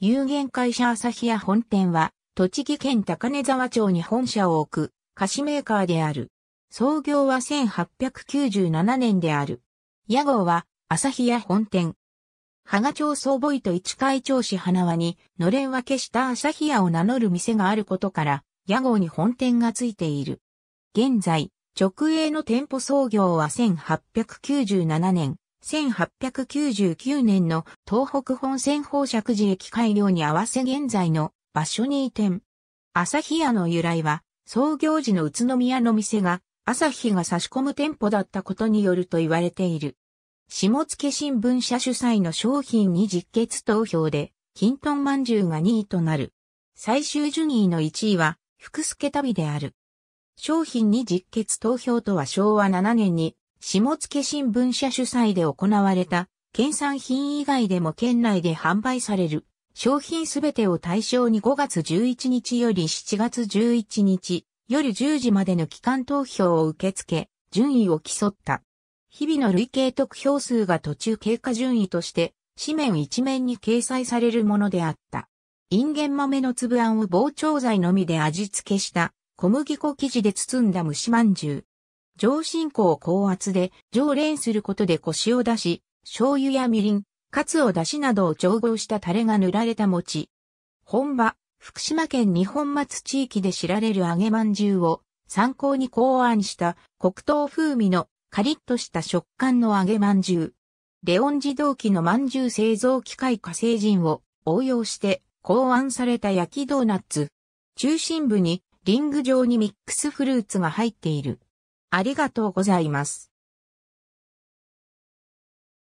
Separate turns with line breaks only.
有限会社朝日屋本店は、栃木県高根沢町に本社を置く菓子メーカーである。創業は1897年である。屋号は、朝日屋本店。芳賀町総母と市会町市花輪に、のれん分けした朝日屋を名乗る店があることから、屋号に本店がついている。現在、直営の店舗創業は1897年。1899年の東北本線宝石寺駅改良に合わせ現在の場所に移転。朝日屋の由来は、創業時の宇都宮の店が、朝日が差し込む店舗だったことによると言われている。下野新聞社主催の商品に実決投票で、金豚まんじゅうが2位となる。最終順位の1位は、福助旅である。商品に実決投票とは昭和7年に下野新聞社主催で行われた、県産品以外でも県内で販売される、商品すべてを対象に5月11日より7月11日、夜10時までの期間投票を受け付け、順位を競った。日々の累計得票数が途中経過順位として、紙面一面に掲載されるものであった。インゲン豆の粒あんを膨張剤のみで味付けした、小麦粉生地で包んだ蒸しまんじゅう。上進行高圧で上連することで腰を出し、醤油やみりん、カツオ出汁などを調合したタレが塗られた餅。本場、福島県日本松地域で知られる揚げまんじゅうを参考に考案した黒糖風味のカリッとした食感の揚げまんじゅう。レオン自動機のまんじゅう製造機械化成人を応用して考案された焼きドーナツ。中心部にリング状にミックスフルーツが入っている。ありがとうございます。